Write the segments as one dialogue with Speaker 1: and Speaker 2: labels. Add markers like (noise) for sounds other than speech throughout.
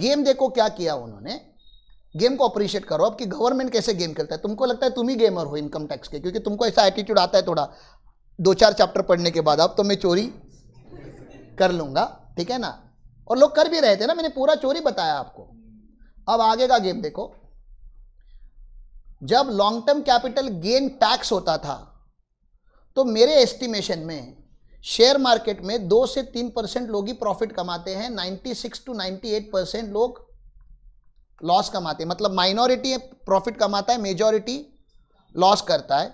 Speaker 1: Game देखो क्या किया उन्होंने गेम को अप्रिशिएट करो अब कि गवर्नमेंट कैसे गेम खेलता है तुमको लगता है तुम ही गेमर हो इनकम टैक्स के क्योंकि तुमको ऐसा एटीट्यूड आता है थोड़ा दो चार चैप्टर पढ़ने के बाद अब तो मैं चोरी कर लूँगा ठीक है ना और लोग कर भी रहे थे ना मैंने पूरा चोरी बताया आपको अब आगे का गेम देखो जब long term capital gain tax होता था तो मेरे एस्टिमेशन में शेयर मार्केट में दो से तीन परसेंट लोग ही प्रॉफिट कमाते हैं 96 टू एट परसेंट लोग लॉस कमाते हैं मतलब माइनॉरिटी प्रॉफिट कमाता है मेजॉरिटी लॉस करता है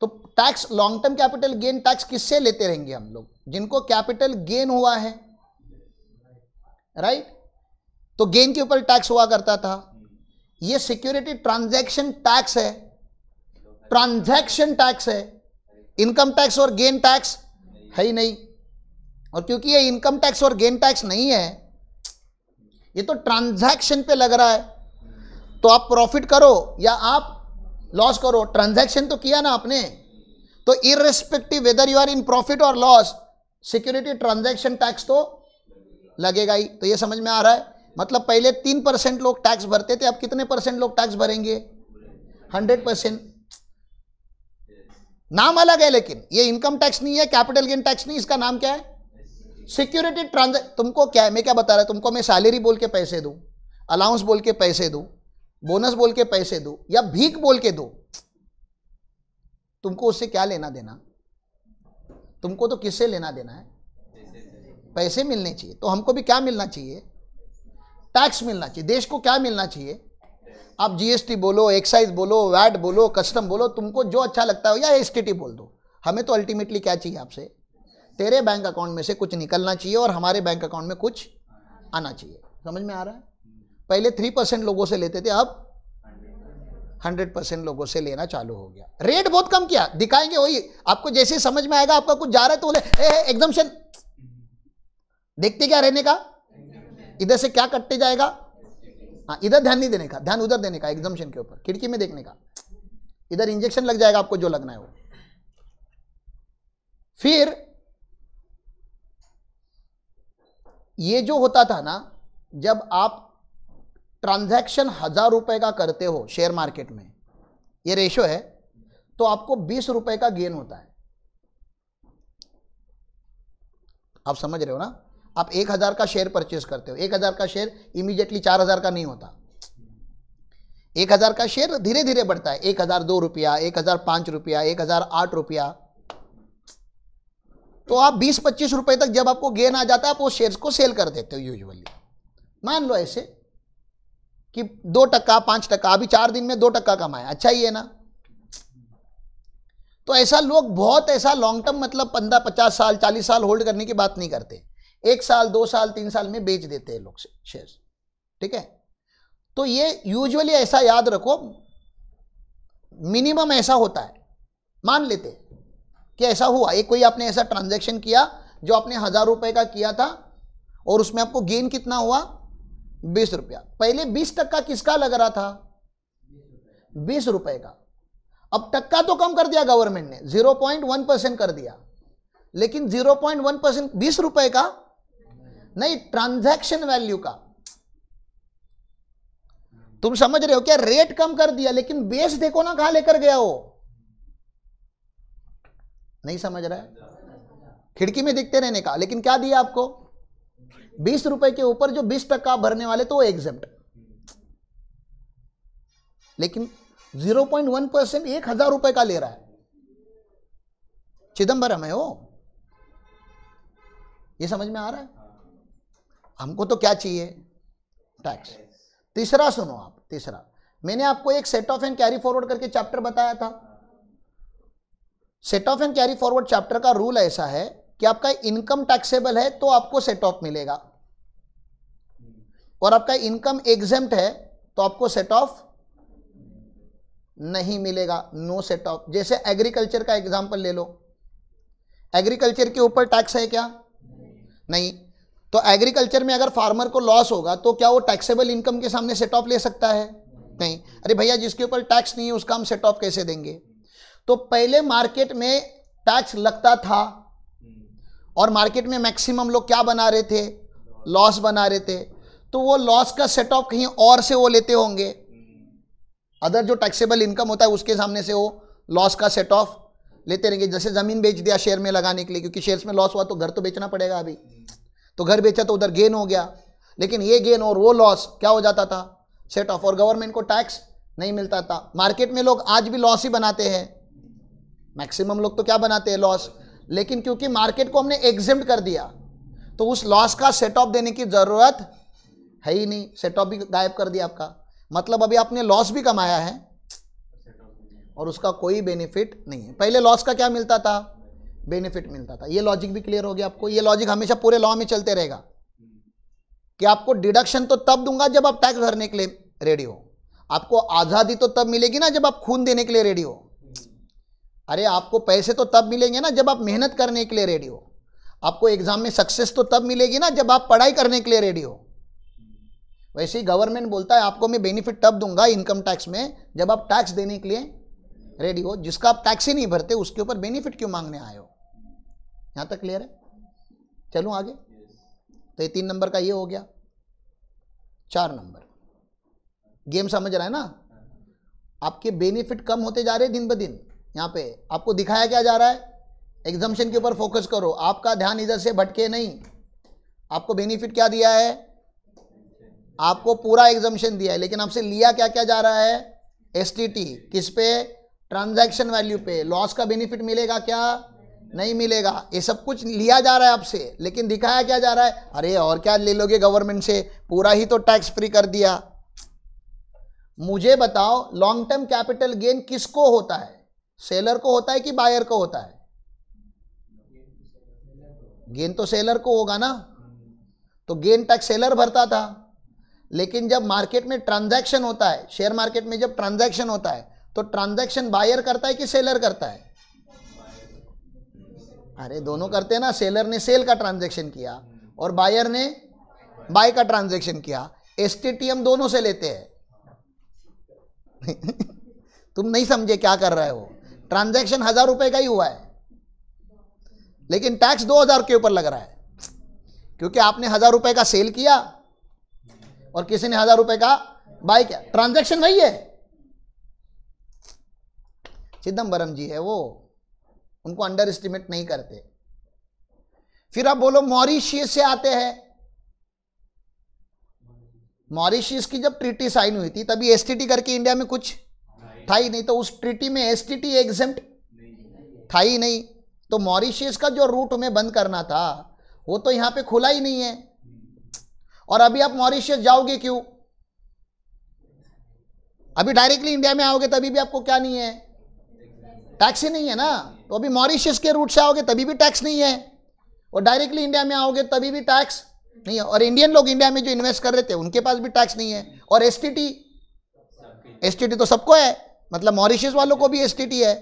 Speaker 1: तो tax long term capital gain tax किससे लेते रहेंगे हम लोग जिनको कैपिटल गेन हुआ है राइट तो गेन के ऊपर टैक्स हुआ करता था ये सिक्योरिटी ट्रांजैक्शन टैक्स है ट्रांजैक्शन टैक्स है इनकम टैक्स और गेन टैक्स है ही नहीं और क्योंकि ये इनकम टैक्स और गेन टैक्स नहीं है ये तो ट्रांजैक्शन पे लग रहा है तो आप प्रॉफिट करो या आप लॉस करो ट्रांजैक्शन तो किया ना आपने तो irrespective whether you are in profit और लॉस सिक्योरिटी ट्रांजैक्शन टैक्स तो लगेगा ही तो ये समझ में आ रहा है मतलब पहले तीन परसेंट लोग टैक्स भरते थे अब कितने परसेंट लोग टैक्स भरेंगे हंड्रेड परसेंट नाम अलग है लेकिन ये इनकम टैक्स नहीं है कैपिटल गेन टैक्स नहीं इसका नाम क्या है सिक्योरिटी ट्रांजेक्ट तुमको क्या है मैं क्या बता रहा तुमको मैं सैलरी बोल के पैसे दू अलाउंस बोल के पैसे दू बोनस बोल के पैसे दू या भीख बोल के दो तुमको उससे क्या लेना देना तुमको तो किससे लेना देना है पैसे मिलने चाहिए तो हमको भी क्या मिलना चाहिए टैक्स मिलना चाहिए देश को क्या मिलना चाहिए आप जीएसटी बोलो एक्साइज बोलो वैट बोलो कस्टम बोलो तुमको जो अच्छा लगता हो या एस बोल दो हमें तो अल्टीमेटली क्या चाहिए आपसे तेरे बैंक अकाउंट में से कुछ निकलना चाहिए और हमारे बैंक अकाउंट में कुछ आना चाहिए समझ में आ रहा है पहले थ्री परसेंट लोगों से लेते थे अब हंड्रेड परसेंट लोगों से लेना चालू हो गया रेट बहुत कम किया दिखाएंगे वही आपको जैसे समझ में आएगा आपका कुछ जा रहा है तो बोले एकदम से देखते क्या रहने का इधर से क्या कटते जाएगा हाँ इधर ध्यान नहीं देने का ध्यान उधर देने का एग्जामेशन के ऊपर खिड़की में देखने का इधर इंजेक्शन लग जाएगा आपको जो लगना है वो फिर ये जो होता था ना जब आप ट्रांजैक्शन हजार रुपए का करते हो शेयर मार्केट में ये रेशो है तो आपको बीस रुपए का गेन होता है आप समझ रहे हो ना आप एक हज़ार का शेयर परचेस करते हो एक हज़ार का शेयर इमीडिएटली चार हज़ार का नहीं होता एक हज़ार का शेयर धीरे धीरे बढ़ता है एक हज़ार दो रुपया एक हज़ार पांच रुपया एक हज़ार आठ रुपया तो आप बीस पच्चीस रुपए तक जब आपको गेन आ जाता है आप वो शेयर को सेल कर देते हो यूजली मान लो ऐसे कि दो टक्का पांच टक्का अभी चार दिन में दो टक्का कमाया अच्छा ही है ना तो ऐसा लोग बहुत ऐसा लॉन्ग टर्म मतलब पंद्रह पचास साल चालीस साल होल्ड करने की बात नहीं करते एक साल दो साल तीन साल में बेच देते हैं लोग शेयर ठीक है तो ये यूजुअली ऐसा याद रखो मिनिमम ऐसा होता है मान लेते कि ऐसा हुआ एक कोई आपने ऐसा ट्रांजैक्शन किया जो आपने हज़ार रुपए का किया था और उसमें आपको गेन कितना हुआ बीस रुपया पहले बीस टक्का किसका लग रहा था बीस रुपए का अब टक्का तो कम कर दिया गवर्नमेंट ने जीरो पॉइंट वन परसेंट कर दिया लेकिन जीरो पॉइंट वन परसेंट बीस रुपए का नहीं ट्रांजैक्शन वैल्यू का तुम समझ रहे हो क्या रेट कम कर दिया लेकिन बेस देखो ना कहा लेकर गया वो नहीं समझ रहा है खिड़की में दिखते रहने का लेकिन क्या दिया आपको बीस रुपए के ऊपर जो बीस तक का भरने वाले तो वो एग्जेप्ट लेकिन 0.1 परसेंट एक हजार रुपए का ले रहा है चिदम्बरम है वो ये समझ में आ रहा है हमको तो क्या चाहिए टैक्स तीसरा सुनो आप तीसरा मैंने आपको एक set off and carry forward करके चैप्टर बताया था set off and carry forward chapter का रूल ऐसा है कि आपका इनकम टैक्सेबल है तो आपको सेट ऑफ मिलेगा और आपका इनकम एग्जेम्प्ट है तो आपको सेट ऑफ नहीं मिलेगा नो सेट ऑफ जैसे एग्रीकल्चर का एग्जाम्पल ले लो एग्रीकल्चर के ऊपर टैक्स है क्या नहीं तो एग्रीकल्चर में अगर फार्मर को लॉस होगा तो क्या वो टैक्सेबल इनकम के सामने सेट ऑफ ले सकता है नहीं अरे भैया जिसके ऊपर टैक्स नहीं है उसका हम सेट ऑफ कैसे देंगे तो पहले मार्केट में टैक्स लगता था और मार्केट में मैक्सिमम लोग क्या बना रहे थे लॉस बना रहे थे तो वो लॉस का सेट ऑफ कहीं और से वो लेते होंगे अदर जो टैक्सेबल इनकम होता है उसके सामने से वो लॉस का सेट ऑफ लेते रहेंगे जैसे ज़मीन बेच दिया शेयर में लगाने के लिए क्योंकि शेयर्स में लॉस हुआ तो घर तो बेचना पड़ेगा अभी तो घर बेचा तो उधर गेन हो गया लेकिन ये गेन और वो लॉस क्या हो जाता था सेट ऑफ और गवर्नमेंट को टैक्स नहीं मिलता था मार्केट में लोग आज भी लॉस ही बनाते हैं मैक्सिमम लोग तो क्या बनाते हैं लॉस लेकिन क्योंकि मार्केट को हमने एग्जिम कर दिया तो उस लॉस का सेट ऑफ देने की ज़रूरत है ही नहीं सेट ऑफ भी गायब कर दिया आपका मतलब अभी आपने लॉस भी कमाया है और उसका कोई बेनिफिट नहीं है पहले लॉस का क्या मिलता था बेनिफिट मिलता था ये लॉजिक भी क्लियर हो गया आपको ये लॉजिक हमेशा पूरे लॉ में चलते रहेगा कि आपको डिडक्शन तो तब दूंगा जब आप टैक्स भरने के लिए रेडी हो आपको आज़ादी तो तब मिलेगी ना जब आप खून देने के लिए रेडी हो अरे आपको पैसे तो तब मिलेंगे ना जब आप मेहनत करने के लिए रेडी हो आपको एग्जाम में सक्सेस तो तब मिलेगी ना जब आप पढ़ाई करने के लिए रेडी हो वैसे ही गवर्नमेंट बोलता है आपको मैं बेनिफिट तब दूंगा इनकम टैक्स में जब आप टैक्स देने के लिए रेडी हो जिसका आप टैक्स ही नहीं भरते उसके ऊपर बेनिफिट क्यों मांगने आए हो यहाँ तक क्लियर है चलू आगे तो ये तीन नंबर का ये हो गया चार नंबर गेम समझ रहा है ना आपके बेनिफिट कम होते जा रहे दिन ब दिन यहाँ पे आपको दिखाया क्या जा रहा है एग्जामेशन के ऊपर फोकस करो आपका ध्यान इधर से भटके नहीं आपको बेनिफिट क्या दिया है आपको पूरा एग्जामेशन दिया है लेकिन आपसे लिया क्या क्या जा रहा है एस किस पे ट्रांजैक्शन वैल्यू पे लॉस का बेनिफिट मिलेगा क्या नहीं मिलेगा ये सब कुछ लिया जा रहा है आपसे लेकिन दिखाया क्या जा रहा है अरे और क्या ले लोगे गवर्नमेंट से पूरा ही तो टैक्स फ्री कर दिया मुझे बताओ लॉन्ग टर्म कैपिटल गेन किसको होता है सेलर को होता है कि बायर को होता है गेन तो सेलर को होगा ना तो गेन टैक्स सेलर भरता था लेकिन जब मार्केट में ट्रांजैक्शन होता है शेयर मार्केट में जब ट्रांजैक्शन होता है तो ट्रांजैक्शन बायर करता है कि सेलर करता है अरे दोनों करते हैं ना सेलर ने सेल का ट्रांजेक्शन किया और बायर ने बाय का ट्रांजेक्शन किया एस दोनों से लेते हैं (laughs) तुम नहीं समझे क्या कर रहे हो ट्रांजेक्शन हजार रुपए का ही हुआ है लेकिन टैक्स दो हजार के ऊपर लग रहा है क्योंकि आपने हजार रुपए का सेल किया और किसी ने हजार रुपए का बाय किया ट्रांजेक्शन वही है चिदम्बरम जी है वो उनको अंडर एस्टिमेट नहीं करते फिर आप बोलो मॉरिशियस से आते हैं मॉरिशियस की जब ट्रीटी साइन हुई थी तभी एसटीटी करके इंडिया में कुछ था ही नहीं तो उस ट्रीटी में एसटीटी एग्जेम्प्ट था ही नहीं तो मॉरिशियस का जो रूट हमें बंद करना था वो तो यहां पे खुला ही नहीं है और अभी आप मॉरिशियस जाओगे क्यों अभी डायरेक्टली इंडिया में आओगे तभी भी आपको क्या नहीं है टैक्स ही नहीं है ना तो अभी मॉरिशियस के रूट से आओगे तभी भी टैक्स नहीं है और डायरेक्टली इंडिया में आओगे तभी भी टैक्स नहीं है और इंडियन लोग इंडिया में जो इन्वेस्ट कर रहे थे उनके पास भी टैक्स नहीं है और एस टी तो सबको है मतलब मॉरिशियस वालों को भी एस है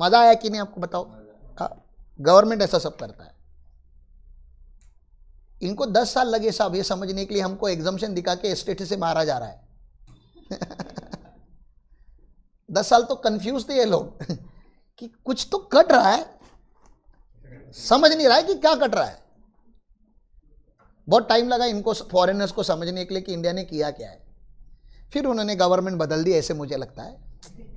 Speaker 1: मज़ा आया कि नहीं आपको बताओ गवर्नमेंट हाँ, ऐसा सब करता है इनको दस साल लगे साहब ये समझने के लिए हमको एग्जामेशन दिखा के एस से मारा जा रहा है (laughs) दस साल तो कंफ्यूज थे ये लोग (laughs) कि कुछ तो कट रहा है समझ नहीं रहा है कि क्या कट रहा है बहुत टाइम लगा इनको फॉरेनर्स को समझने के लिए कि इंडिया ने किया क्या है फिर उन्होंने गवर्नमेंट बदल दी ऐसे मुझे लगता है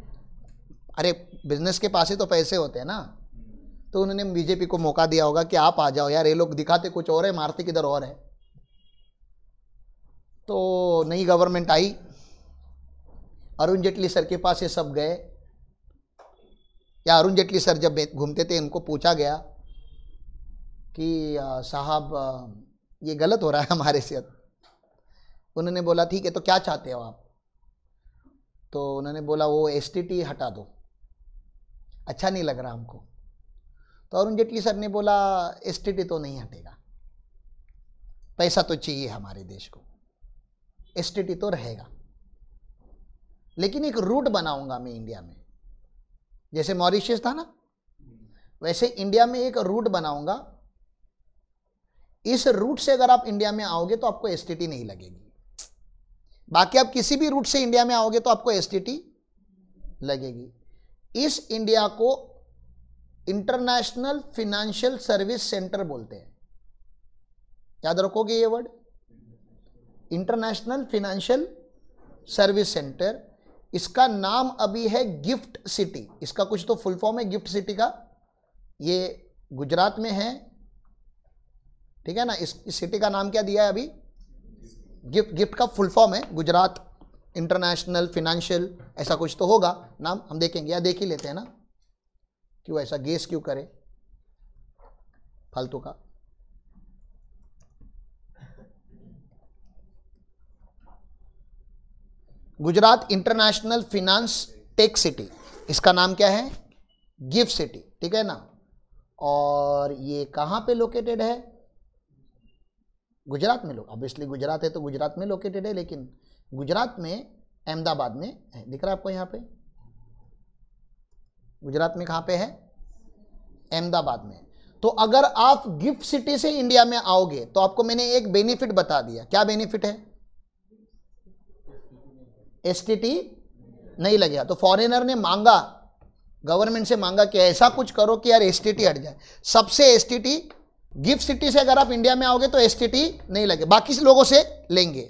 Speaker 1: अरे बिजनेस के पास ही तो पैसे होते हैं ना तो उन्होंने बीजेपी को मौका दिया होगा कि आप आ जाओ यार ये लोग दिखाते कुछ और है मारते किधर और है तो नई गवर्नमेंट आई अरुण जेटली सर के पास ये सब गए या अरुण जेटली सर जब घूमते थे इनको पूछा गया कि साहब ये गलत हो रहा है हमारे से उन्होंने बोला ठीक है तो क्या चाहते हो आप तो उन्होंने बोला वो एस हटा दो अच्छा नहीं लग रहा हमको तो अरुण जेटली सर ने बोला एस तो नहीं हटेगा पैसा तो चाहिए हमारे देश को एस तो रहेगा लेकिन एक रूट बनाऊंगा मैं इंडिया में जैसे मॉरिशियस था ना वैसे इंडिया में एक रूट बनाऊंगा इस रूट से अगर आप इंडिया में आओगे तो आपको एस नहीं लगेगी बाकी आप किसी भी रूट से इंडिया में आओगे तो आपको एस लगेगी इस इंडिया को इंटरनेशनल फिनेंशियल सर्विस सेंटर बोलते हैं याद रखोगे ये word international financial service centre इसका नाम अभी है गिफ्ट सिटी इसका कुछ तो फुल फॉर्म है गिफ्ट सिटी का ये गुजरात में है ठीक है ना इस, इस सिटी का नाम क्या दिया है अभी गिफ्ट गिफ्ट का फुल फॉर्म है गुजरात इंटरनेशनल फिनेंशियल ऐसा कुछ तो होगा नाम हम देखेंगे या देख ही लेते हैं ना क्यों ऐसा गेस क्यों करे फालतू का Gujarat international finance tech city इसका नाम क्या है गिफ्ट सिटी ठीक है ना और ये कहाँ पे लोकेटेड है गुजरात में लोग ऑब्वियसली गुजरात है तो गुजरात में लोकेटेड है लेकिन गुजरात में अहमदाबाद में है दिख रहा है आपको यहाँ पे गुजरात में कहाँ पे है अहमदाबाद में तो अगर आप गिफ्ट सिटी से इंडिया में आओगे तो आपको मैंने एक बेनिफिट बता दिया क्या बेनिफिट है एस नहीं लगेगा तो फॉरेनर ने मांगा गवर्नमेंट से मांगा कि ऐसा कुछ करो कि यार एस हट जाए सबसे एस गिफ्ट सिटी से अगर आप इंडिया में आओगे तो एस नहीं लगे बाकी लोगों से लेंगे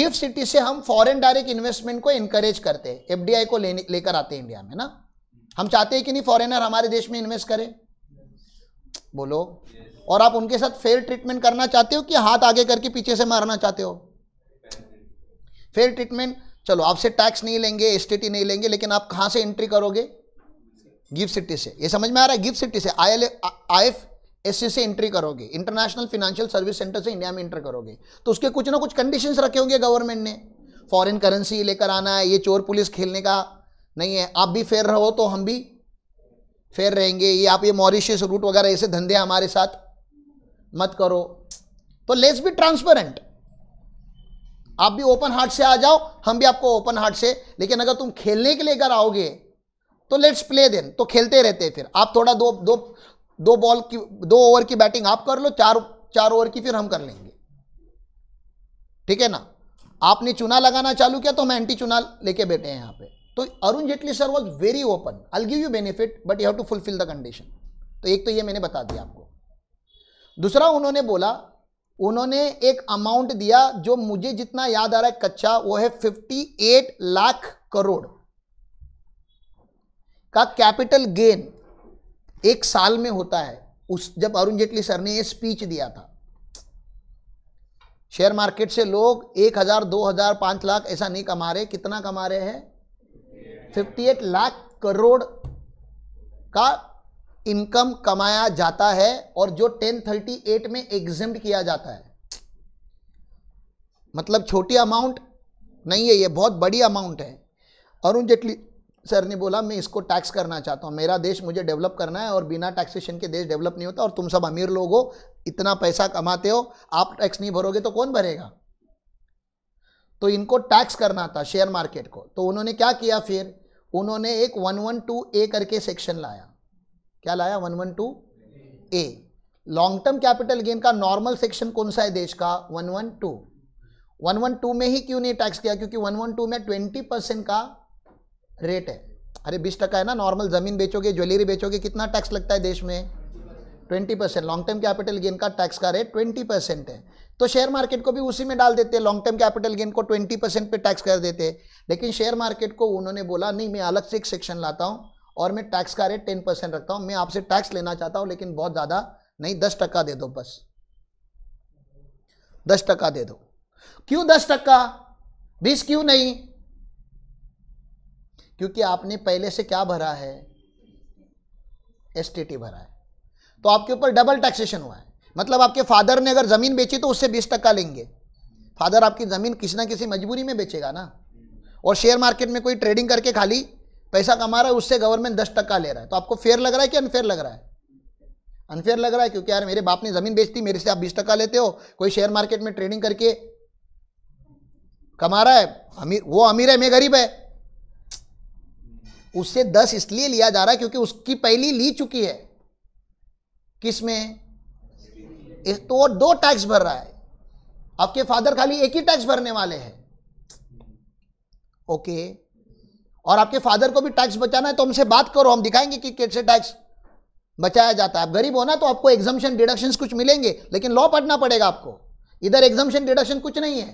Speaker 1: गिफ्ट सिटी से हम फॉरेन डायरेक्ट इन्वेस्टमेंट को इनकरेज करते हैं एफडीआई को लेकर आते हैं इंडिया में ना हम चाहते हैं कि नहीं फॉरेनर हमारे देश में इन्वेस्ट करें बोलो और आप उनके साथ फेयर ट्रीटमेंट करना चाहते हो कि हाथ आगे करके पीछे से मारना चाहते हो फेयर ट्रीटमेंट चलो आपसे टैक्स नहीं लेंगे एस नहीं लेंगे लेकिन आप कहाँ से एंट्री करोगे गिफ्ट सिटी से ये समझ में आ रहा है गिफ्ट सिटी से I L I F S C से एंट्री करोगे इंटरनेशनल फिनेंशियल सर्विस सेंटर से इंडिया में एंटर करोगे तो उसके कुछ ना कुछ कंडीशंस रखे होंगे गवर्नमेंट ने फॉरेन करेंसी लेकर आना है ये चोर पुलिस खेलने का नहीं है आप भी फेयर रहो तो हम भी फेयर रहेंगे ये आप ये मॉरिशियस रूट वगैरह ऐसे धंधे हमारे साथ मत करो तो लेट्स बी ट्रांसपेरेंट आप भी ओपन हार्ट से आ जाओ हम भी आपको ओपन हार्ट से लेकिन अगर तुम खेलने के लिए अगर आओगे तो लेट्स प्ले देन तो खेलते रहते फिर आप थोड़ा दो दो दो बॉल की दो ओवर की बैटिंग आप कर लो चार चार ओवर की फिर हम कर लेंगे ठीक है ना आपने चुना लगाना चालू किया तो हम एंटी चुना लेके बैठे हैं यहां पे तो Arun Jaitley sir was very open I give you benefit but you have to fulfil the condition तो एक तो ये मैंने बता दिया आपको दूसरा उन्होंने बोला उन्होंने एक अमाउंट दिया जो मुझे जितना याद आ रहा है कच्चा वो है 58 लाख करोड़ का कैपिटल गेन एक साल में होता है उस जब अरुण जेटली सर ने ये स्पीच दिया था शेयर मार्केट से लोग एक हजार दो हजार पांच लाख ऐसा नहीं कमा रहे कितना कमा रहे हैं 58 लाख करोड़ का इनकम कमाया जाता है और जो 1038 में एग्जिम किया जाता है मतलब छोटी अमाउंट नहीं है ये बहुत बड़ी अमाउंट है अरुण जेटली सर ने बोला मैं इसको टैक्स करना चाहता हूँ मेरा देश मुझे डेवलप करना है और बिना टैक्सेशन के देश डेवलप नहीं होता और तुम सब अमीर लोग हो इतना पैसा कमाते हो आप टैक्स नहीं भरोगे तो कौन भरेगा तो इनको टैक्स करना था शेयर मार्केट को तो उन्होंने क्या किया फिर उन्होंने एक वन वन टू ए करके सेक्शन लाया क्या लाया one one two A long term capital gain का नॉर्मल सेक्शन कौन सा है देश का one one two one one two में ही क्यों नहीं टैक्स किया क्योंकि वन वन टू में ट्वेंटी परसेंट का रेट है अरे बीस टका है ना नॉर्मल ज़मीन बेचोगे ज्वेलरी बेचोगे कितना टैक्स लगता है देश में twenty percent long term capital gain का टैक्स का रेट ट्वेंटी परसेंट है तो शेयर मार्केट को भी उसी में डाल देते लॉन्ग टर्म कैपिटल गेन को ट्वेंटी परसेंट पे टैक्स कर देते लेकिन शेयर मार्केट को उन्होंने बोला नहीं मैं अलग से एक सेक्शन लाता हूँ और मैं टैक्स का रेट टेन परसेंट रखता हूँ मैं आपसे टैक्स लेना चाहता हूँ लेकिन बहुत ज़्यादा नहीं दस टक्का दे दो बस दस टक्का दे दो क्यों दस टक्का बीस क्यों नहीं क्योंकि आपने पहले से क्या भरा है एस भरा है तो आपके ऊपर डबल टैक्सेशन हुआ है मतलब आपके फादर ने अगर ज़मीन बेची तो उससे बीस टक्का लेंगे फादर आपकी ज़मीन किसी ना किसी मजबूरी में बेचेगा ना और शेयर मार्केट में कोई ट्रेडिंग करके खाली पैसा कमा रहा है उससे गवर्नमेंट दस टक्का ले रहा है तो आपको फेयर लग रहा है कि अनफेयर लग रहा है अनफेयर लग रहा है क्योंकि यार मेरे बाप ने ज़मीन बेचती मेरे से आप बीस टक्का लेते हो कोई शेयर मार्केट में ट्रेडिंग करके कमा रहा है अमीर वो अमीर है मैं गरीब है उससे दस इसलिए लिया जा रहा है क्योंकि उसकी पहली ली चुकी है किस में तो वो दो टैक्स भर रहा है आपके फादर खाली एक ही टैक्स भरने वाले हैं ओके और आपके फादर को भी टैक्स बचाना है तो हमसे बात करो हम दिखाएंगे कि कैसे टैक्स बचाया जाता है आप गरीब हो ना तो आपको एग्जामेशन डिडक्शन कुछ मिलेंगे लेकिन लॉ पढ़ना पड़ेगा आपको इधर एग्जामेशन डिडक्शन कुछ नहीं है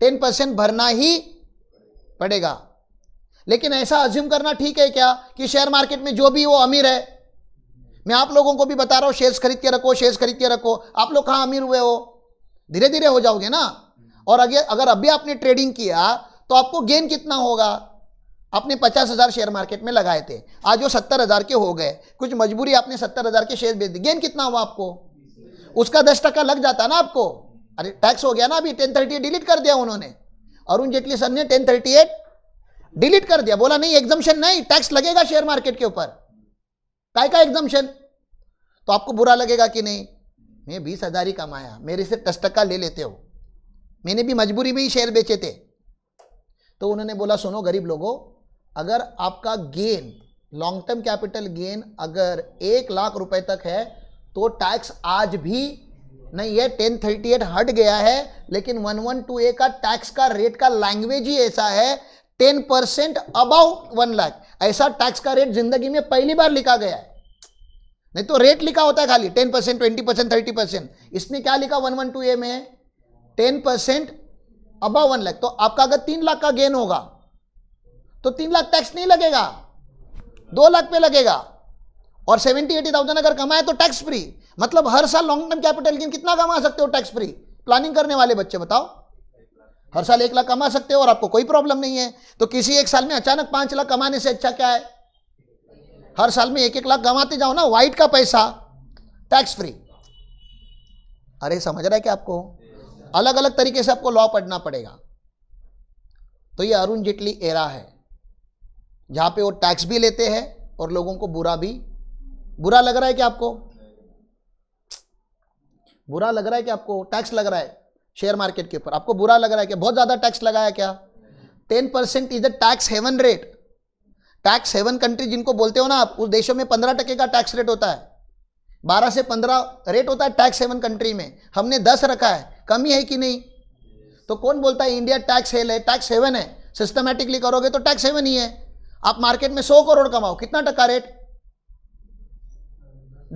Speaker 1: टेन परसेंट भरना ही पड़ेगा लेकिन ऐसा अज्यूम करना ठीक है क्या कि शेयर मार्केट में जो भी वो अमीर है मैं आप लोगों को भी बता रहा हूं शेयर्स खरीद के रखो शेयर्स खरीद के रखो आप लोग कहां अमीर हुए हो धीरे धीरे हो जाओगे ना और अगर अगर अभी आपने ट्रेडिंग किया तो आपको गेन कितना होगा अपने पचास हज़ार शेयर मार्केट में लगाए थे आज वो सत्तर हज़ार के हो गए कुछ मजबूरी आपने सत्तर हज़ार के शेयर बेच दिए गेन कितना हुआ आपको उसका दस टका लग जाता ना आपको अरे टैक्स हो गया ना अभी टेन थर्टी डिलीट कर दिया उन्होंने अरुण जेटली सर ने टेन थर्टी एट डिलीट कर दिया बोला नहीं एग्जामेशन नहीं टैक्स लगेगा शेयर मार्केट के ऊपर काय का एग्जामेशन तो आपको बुरा लगेगा कि नहीं मैं बीस हज़ार ही कमाया मेरे से दस टका ले लेते हो मैंने भी मजबूरी में ही शेयर बेचे थे तो उन्होंने बोला सुनो गरीब लोगों अगर आपका gain long term capital gain अगर एक लाख रुपए तक है तो टैक्स आज भी नहीं है टेन थर्टी एट हट गया है लेकिन वन वन टू ए का टैक्स का रेट का लैंग्वेज ही ऐसा है ten percent above one lakh ऐसा टैक्स का रेट जिंदगी में पहली बार लिखा गया है नहीं तो रेट लिखा होता है खाली ten percent twenty percent thirty percent इसमें क्या लिखा वन वन टू ए में ten percent above one lakh तो आपका अगर तीन लाख का गेन होगा तो तीन लाख टैक्स नहीं लगेगा दो लाख पे लगेगा और सेवेंटी एटी थाउजेंड अगर कमाए तो टैक्स फ्री मतलब हर साल लॉन्ग टर्म कैपिटल गेन कितना कमा सकते हो टैक्स फ्री प्लानिंग करने वाले बच्चे बताओ हर साल एक लाख कमा सकते हो और आपको कोई प्रॉब्लम नहीं है तो किसी एक साल में अचानक पांच लाख कमाने से अच्छा क्या है हर साल में एक एक लाख कमाते जाओ ना व्हाइट का पैसा टैक्स फ्री अरे समझ रहा है क्या आपको अलग अलग तरीके से आपको लॉ पढ़ना पड़ेगा तो ये अरुण जेटली एरा है जहाँ पे वो टैक्स भी लेते हैं और लोगों को बुरा भी बुरा लग रहा है क्या आपको बुरा लग रहा है क्या आपको टैक्स लग रहा है शेयर मार्केट के ऊपर आपको बुरा लग रहा है क्या बहुत ज़्यादा टैक्स लगाया क्या ten percent is the tax haven rate tax haven country जिनको बोलते हो ना आप उस देशों में पंद्रह टके का टैक्स रेट होता है बारह से पंद्रह रेट होता है टैक्स हेवन कंट्री में हमने दस रखा है कमी है कि नहीं तो कौन बोलता है इंडिया टैक्स हेल है टैक्स हेवन है सिस्टमेटिकली करोगे तो टैक्स हेवन ही है आप मार्केट में सौ करोड़ कमाओ कितना टक्का रेट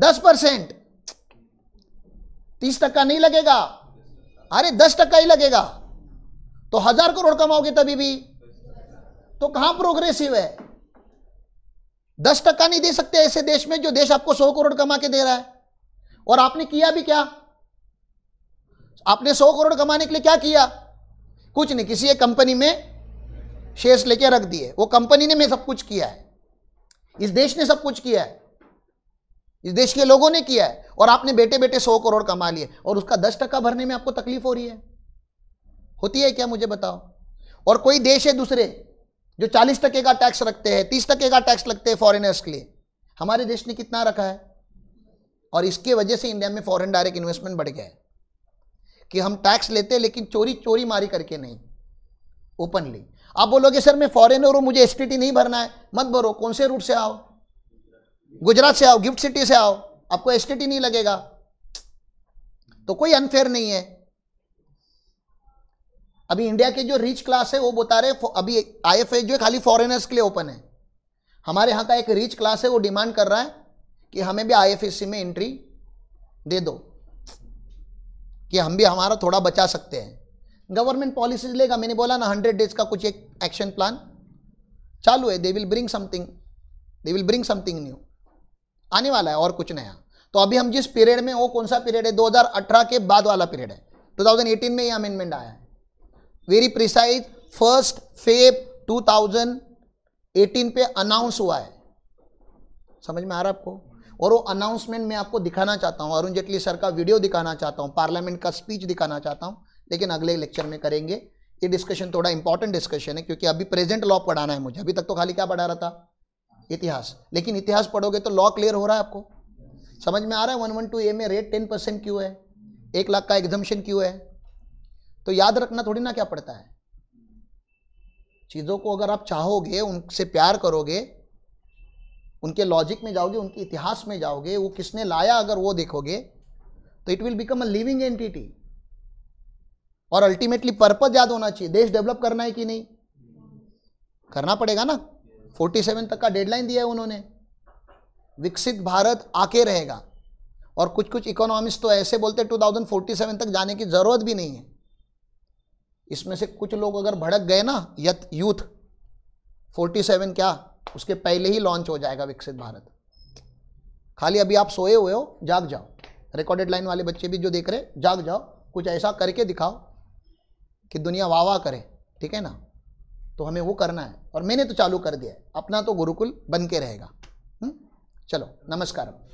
Speaker 1: दस परसेंट तीस टक्का नहीं लगेगा अरे दस टक्का ही लगेगा तो हजार करोड़ कमाओगे तभी भी तो कहां प्रोग्रेसिव है दस टक्का नहीं दे सकते ऐसे देश में जो देश आपको सौ करोड़ कमा के दे रहा है और आपने किया भी क्या आपने सौ करोड़ कमाने के लिए क्या किया कुछ नहीं किसी एक कंपनी में शेयर्स लेके रख दिए वो कंपनी ने मैं सब कुछ किया है इस देश ने सब कुछ किया है इस देश के लोगों ने किया है और आपने बेटे बेटे सौ करोड़ कमा लिए और उसका दस टका भरने में आपको तकलीफ हो रही है होती है क्या मुझे बताओ और कोई देश है दूसरे जो चालीस टके का टैक्स रखते हैं तीस टके का टैक्स लगते हैं फॉरेनर्स के लिए हमारे देश ने कितना रखा है और इसके वजह से इंडिया में फॉरेन डायरेक्ट इन्वेस्टमेंट बढ़ गया है कि हम टैक्स लेते हैं लेकिन चोरी चोरी मारी करके नहीं ओपनली आप बोलोगे सर मैं फॉरेनर हूँ मुझे एस नहीं भरना है मत भरो कौन से रूट से आओ गुजरात से आओ गिफ्ट सिटी से आओ आपको एस नहीं लगेगा तो कोई अनफेयर नहीं है अभी इंडिया के जो रिच क्लास है वो बता रहे अभी आई एफ जो है खाली फॉरेनर्स के लिए ओपन है हमारे यहाँ का एक रिच क्लास है वो डिमांड कर रहा है कि हमें भी आई में एंट्री दे दो कि हम भी हमारा थोड़ा बचा सकते हैं गवर्नमेंट पॉलिसीज लेगा मैंने बोला ना हंड्रेड डेज का कुछ एक एक्शन प्लान चालू है they will bring something they will bring something new आने वाला है और कुछ नया तो अभी हम जिस पीरियड में वो कौन सा पीरियड है 2018 के बाद वाला पीरियड है 2018 में ये अमेंडमेंट आया है वेरी प्रिसाइज फर्स्ट फेब 2018 पे अनाउंस हुआ है समझ में आ रहा है आपको और वो अनाउंसमेंट मैं आपको दिखाना चाहता हूँ अरुण जेटली सर का वीडियो दिखाना चाहता हूँ पार्लियामेंट का स्पीच दिखाना चाहता हूँ लेकिन अगले लेक्चर में करेंगे ये डिस्कशन थोड़ा इंपॉर्टेंट डिस्कशन है क्योंकि अभी प्रेजेंट लॉ पढ़ाना है मुझे अभी तक तो खाली क्या पढ़ा रहा था इतिहास लेकिन इतिहास पढ़ोगे तो लॉ क्लियर हो रहा है आपको समझ में आ रहा है वन वन टू ए में रेट टेन परसेंट क्यों है एक लाख का एग्जम्पन क्यों है तो याद रखना थोड़ी ना क्या पड़ता है चीज़ों को अगर आप चाहोगे उनसे प्यार करोगे उनके लॉजिक में जाओगे उनके इतिहास में जाओगे वो किसने लाया अगर वो देखोगे तो it will become a living entity और अल्टीमेटली पर्पज याद होना चाहिए देश डेवलप करना है कि नहीं करना पड़ेगा ना 47 तक का डेडलाइन दिया है उन्होंने विकसित भारत आके रहेगा और कुछ कुछ इकोनॉमिस्ट तो ऐसे बोलते टू थाउजेंड तक जाने की ज़रूरत भी नहीं है इसमें से कुछ लोग अगर भड़क गए ना यथ यूथ 47 क्या उसके पहले ही लॉन्च हो जाएगा विकसित भारत खाली अभी आप सोए हुए हो जाग जाओ रिकॉर्डेड लाइन वाले बच्चे भी जो देख रहे जाग जाओ कुछ ऐसा करके दिखाओ कि दुनिया वाह वाह करे ठीक है ना तो हमें वो करना है और मैंने तो चालू कर दिया है अपना तो गुरुकुल बन के रहेगा हुँ? हम्म? चलो नमस्कार